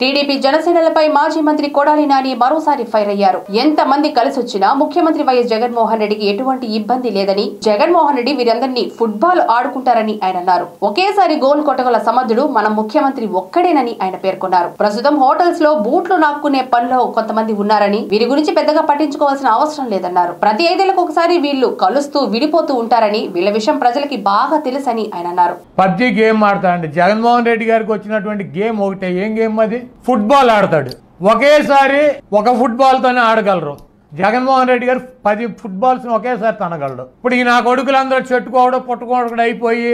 TDP జనసేనలపై మాజీ మంత్రి కొడాలి నాని మరోసారి ఫైర్ అయ్యారు ఎంతమంది కలిసొచ్చినా ముఖ్యమంత్రి వైఎస్ జగన్మోహన్ రెడ్డికి ఎటువంటి ఇబ్బంది లేదని జగన్మోహన్ రెడ్డి వీరందరినీ ఫుట్బాల్ ఆడుకుంటారని ఆయన అన్నారు ఒకేసారి గోల్ కొట్టగల సమర్థుడు మన ముఖ్యమంత్రి ఒక్కడేనని ఆయన పేర్కొన్నారు ప్రస్తుతం హోటల్స్ లో బూట్లు నాక్కునే పనిలో కొంతమంది ఉన్నారని వీరి గురించి పెద్దగా పట్టించుకోవాల్సిన అవసరం లేదన్నారు ప్రతి ఐదేళ్లకు ఒకసారి వీళ్ళు కలుస్తూ విడిపోతూ ఉంటారని వీళ్ళ విషయం ప్రజలకి బాగా తెలుసని ఆయన అన్నారు పబ్జి గేమ్ ఆడతా అండి జగన్మోహన్ రెడ్డి గారికి వచ్చినటువంటి గేమ్ ఒకటే ఏం గేమ్ అది ఫుట్బాల్ ఆడతాడు ఒకేసారి ఒక ఫుట్బాల్తోనే ఆడగలరు జగన్మోహన్ రెడ్డి గారు పది ఫుట్బాల్స్ని ఒకేసారి తనగలడు ఇప్పుడు ఈ నా కొడుకులందరూ చెట్టుకోవడం పుట్టుకోవడం అయిపోయి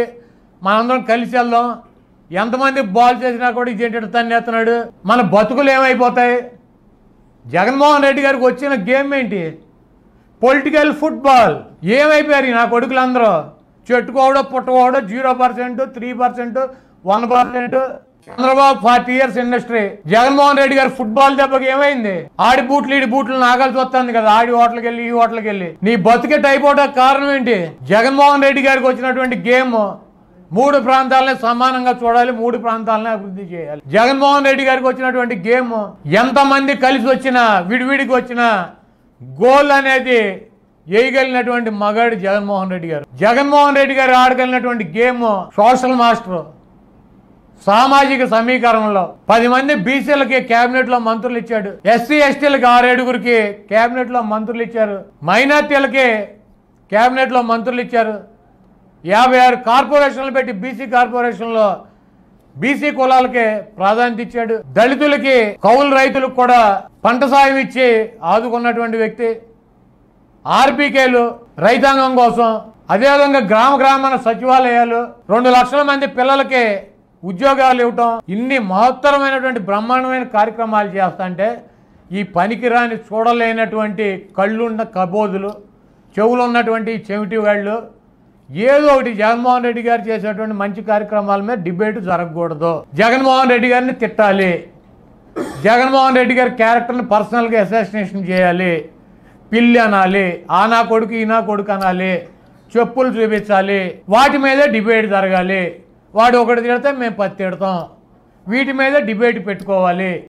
మనందరం కలిసి వెళ్దాం ఎంతమంది బాల్ చేసినా కూడా ఇదేంటి ఎత్తున్నాడు మన బతుకులు ఏమైపోతాయి జగన్మోహన్ రెడ్డి గారికి వచ్చిన గేమ్ ఏంటి పొలిటికల్ ఫుట్బాల్ ఏమైపోయారు నా కొడుకులందరూ చెట్టుకోవడం పుట్టుకోవడం zero percent three percent one percent Chandrababu forty years industry Jaganmohan Reddy గారు ఫుట్బాల్ దెబ్బకి ఏమైంది ఆడి బూట్లు ఈడి బూట్లు నాగలు వస్తుంది కదా ఆడి హోటల్కి వెళ్ళి ఈ హోటల్కి వెళ్ళి నీ బతుకే అయిపోవడానికి కారణం ఏంటి జగన్మోహన్ రెడ్డి గారికి వచ్చినటువంటి గేమ్ మూడు ప్రాంతాలనే సమానంగా చూడాలి మూడు ప్రాంతాలనే అభివృద్ధి చేయాలి జగన్మోహన్ రెడ్డి గారికి వచ్చినటువంటి గేమ్ ఎంతమంది కలిసి వచ్చినా విడివిడికి వచ్చినా గోల్ అనేది వేయగలిగినటువంటి మగాడు జగన్మోహన్ రెడ్డి గారు జగన్మోహన్ రెడ్డి గారు ఆడగలిగినటువంటి గేమ్ సోషల్ మాస్టర్ సామాజిక సమీకరణలో పది మంది బీసీలకి కేబినెట్ లో మంత్రులు ఇచ్చాడు ఎస్సీ ఎస్టీలకి ఆరేడుగురికి కేబినెట్ లో మంత్రులు ఇచ్చారు మైనార్టీలకి కేబినెట్ లో మంత్రులు ఇచ్చారు యాభై ఆరు కార్పొరేషన్లు పెట్టి బీసీ కార్పొరేషన్లో బీసీ కులాలకి ప్రాధాన్యత ఇచ్చాడు దళితులకి కౌలు రైతులకు కూడా పంట సాయం ఇచ్చి ఆదుకున్నటువంటి వ్యక్తి ఆర్పీకేలు రైతాంగం కోసం అదేవిధంగా గ్రామ గ్రామాల సచివాలయాలు రెండు లక్షల మంది పిల్లలకి ఉద్యోగాలు ఇవ్వటం ఇన్ని మహత్తరమైనటువంటి బ్రహ్మాండమైన కార్యక్రమాలు చేస్తుంటే ఈ పనికిరాని చూడలేనటువంటి కళ్ళున్న కబోదులు చెవులు ఉన్నటువంటి చెవిటి వాళ్ళు ఏదో ఒకటి జగన్మోహన్ రెడ్డి గారు చేసేటువంటి మంచి కార్యక్రమాల మీద డిబేట్ జరగకూడదు జగన్మోహన్ రెడ్డి గారిని తిట్టాలి జగన్మోహన్ రెడ్డి గారి క్యారెక్టర్ని పర్సనల్గా అసాసినేషన్ చేయాలి పిల్లి అనాలి ఆ నా కొడుకు ఈ నా కొడుకు అనాలి చెప్పులు చూపించాలి వాటి మీదే డిబేట్ జరగాలి వాడు ఒకటి తిడితే మేము పత్తి తిడతాం వీటి మీద డిబేట్ పెట్టుకోవాలి